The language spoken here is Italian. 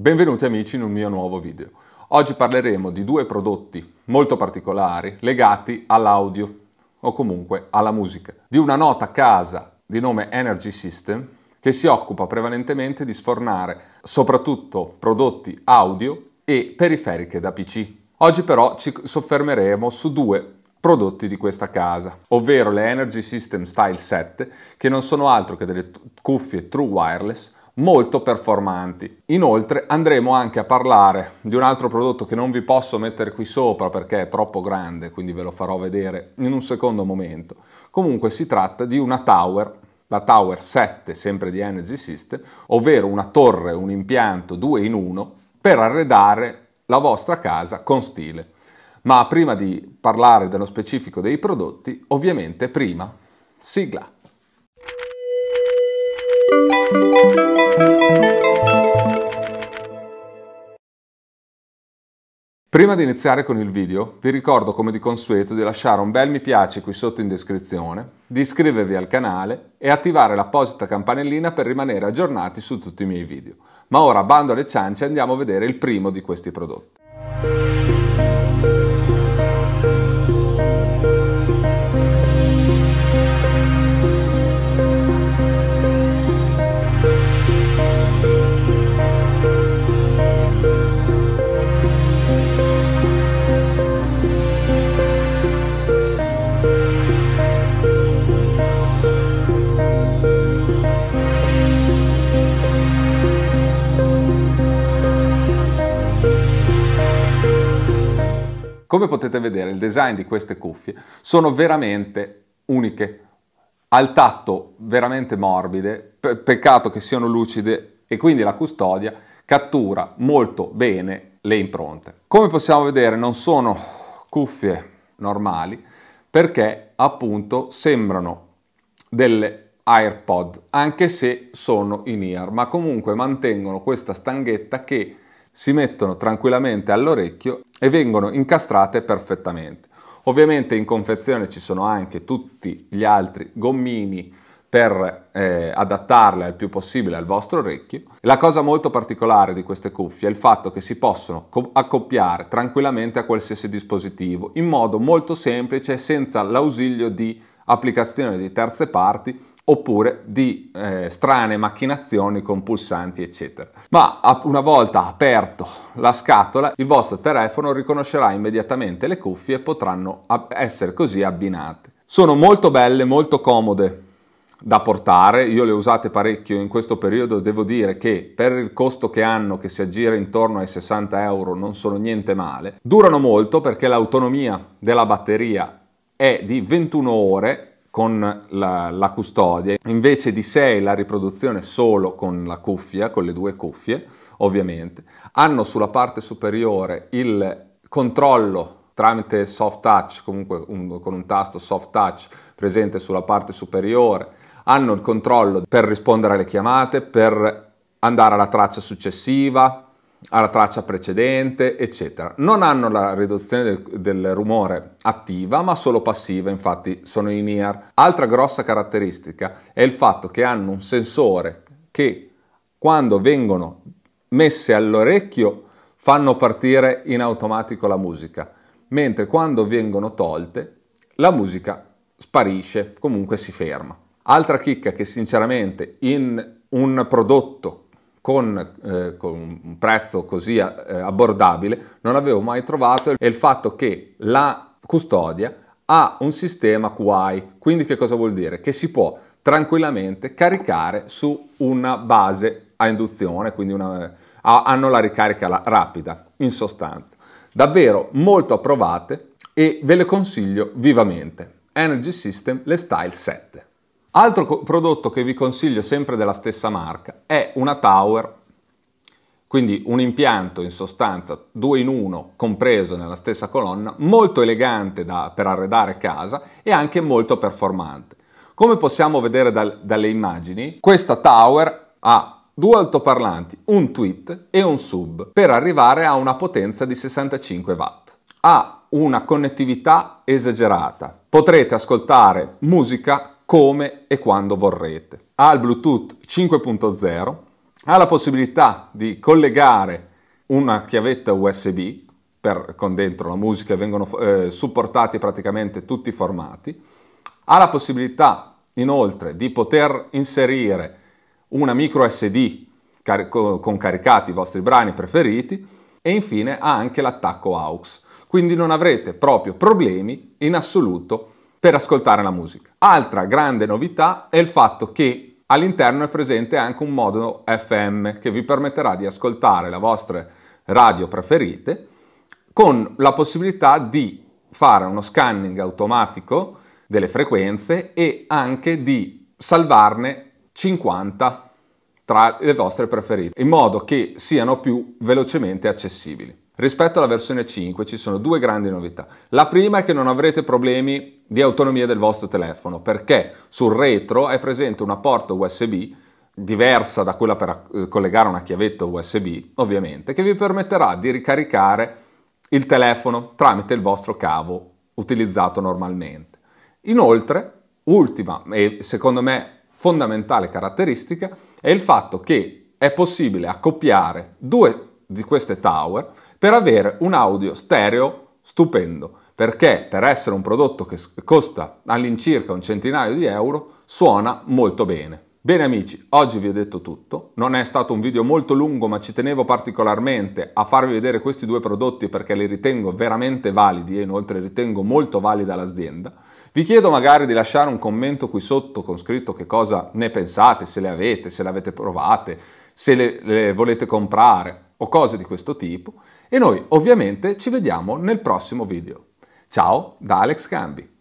Benvenuti amici in un mio nuovo video. Oggi parleremo di due prodotti molto particolari legati all'audio o comunque alla musica, di una nota casa di nome Energy System che si occupa prevalentemente di sfornare soprattutto prodotti audio e periferiche da PC. Oggi però ci soffermeremo su due prodotti di questa casa, ovvero le Energy System Style 7 che non sono altro che delle cuffie True Wireless molto performanti. Inoltre andremo anche a parlare di un altro prodotto che non vi posso mettere qui sopra perché è troppo grande, quindi ve lo farò vedere in un secondo momento. Comunque si tratta di una tower la Tower 7, sempre di Energy System, ovvero una torre, un impianto 2 in 1 per arredare la vostra casa con stile. Ma prima di parlare dello specifico dei prodotti, ovviamente prima, sigla. Prima di iniziare con il video, vi ricordo come di consueto di lasciare un bel mi piace qui sotto in descrizione, di iscrivervi al canale e attivare l'apposita campanellina per rimanere aggiornati su tutti i miei video. Ma ora bando alle ciance e andiamo a vedere il primo di questi prodotti. Come potete vedere, il design di queste cuffie sono veramente uniche, al tatto veramente morbide, peccato che siano lucide e quindi la custodia cattura molto bene le impronte. Come possiamo vedere non sono cuffie normali perché appunto sembrano delle AirPod anche se sono in ear ma comunque mantengono questa stanghetta che si mettono tranquillamente all'orecchio e vengono incastrate perfettamente. Ovviamente in confezione ci sono anche tutti gli altri gommini per eh, adattarle al più possibile al vostro orecchio. La cosa molto particolare di queste cuffie è il fatto che si possono co- accoppiare tranquillamente a qualsiasi dispositivo in modo molto semplice senza l'ausilio di applicazioni di terze parti oppure di eh, strane macchinazioni con pulsanti eccetera. Ma una volta aperto la scatola il vostro telefono riconoscerà immediatamente le cuffie e potranno essere così abbinate. Sono molto belle, molto comode da portare, io le ho usate parecchio in questo periodo, devo dire che per il costo che hanno, che si aggira intorno ai 60 euro, non sono niente male. Durano molto perché l'autonomia della batteria è di 21 ore con la, la, custodia, invece di 6 la riproduzione solo con la cuffia, con le due cuffie ovviamente, hanno sulla parte superiore il controllo tramite soft touch, comunque un, con un tasto soft touch presente sulla parte superiore, hanno il controllo per rispondere alle chiamate, per andare alla traccia successiva, alla traccia precedente, eccetera. Non hanno la riduzione del, del rumore attiva, ma solo passiva, infatti sono in ear. Altra grossa caratteristica è il fatto che hanno un sensore che quando vengono messe all'orecchio fanno partire in automatico la musica, mentre quando vengono tolte la musica sparisce, comunque si ferma. Altra chicca che sinceramente in un prodotto con, eh, con, un prezzo così eh, abbordabile non avevo mai trovato è il fatto che la custodia ha un sistema QI, quindi che cosa vuol dire? Che si può tranquillamente caricare su una base a induzione, quindi una, a, hanno la ricarica la, rapida in sostanza. Davvero molto approvate e ve le consiglio vivamente. Energy System, le Style 7. Altro co- prodotto che vi consiglio sempre della stessa marca è una tower, quindi un impianto in sostanza 2 in 1 compreso nella stessa colonna, molto elegante da, per arredare casa e anche molto performante. Come possiamo vedere dal, dalle immagini, questa tower ha due altoparlanti, un tweet e un sub per arrivare a una potenza di 65 watt. Ha una connettività esagerata. Potrete ascoltare musica come e quando vorrete. Ha il Bluetooth 5.0, ha la possibilità di collegare una chiavetta USB per, con dentro la musica, vengono eh, supportati praticamente tutti i formati. Ha la possibilità inoltre di poter inserire una micro SD car- con caricati i vostri brani preferiti e infine ha anche l'attacco AUX. Quindi non avrete proprio problemi in assoluto per ascoltare la musica. Altra grande novità è il fatto che all'interno è presente anche un modo FM che vi permetterà di ascoltare le vostre radio preferite con la possibilità di fare uno scanning automatico delle frequenze e anche di salvarne 50 tra le vostre preferite, in modo che siano più velocemente accessibili. Rispetto alla versione 5 ci sono due grandi novità. La prima è che non avrete problemi di autonomia del vostro telefono perché sul retro è presente una porta USB diversa da quella per collegare una chiavetta USB, ovviamente, che vi permetterà di ricaricare il telefono tramite il vostro cavo utilizzato normalmente. Inoltre, ultima e secondo me fondamentale caratteristica è il fatto che è possibile accoppiare due di queste tower per avere un audio stereo stupendo, perché per essere un prodotto che costa all'incirca un centinaio di euro, suona molto bene. Bene amici, oggi vi ho detto tutto, non è stato un video molto lungo ma ci tenevo particolarmente a farvi vedere questi due prodotti perché li ritengo veramente validi e inoltre ritengo molto valida l'azienda. Vi chiedo magari di lasciare un commento qui sotto con scritto che cosa ne pensate, se le avete, se le avete provate, se le, le volete comprare o cose di questo tipo e noi ovviamente ci vediamo nel prossimo video. Ciao da Alex Cambi.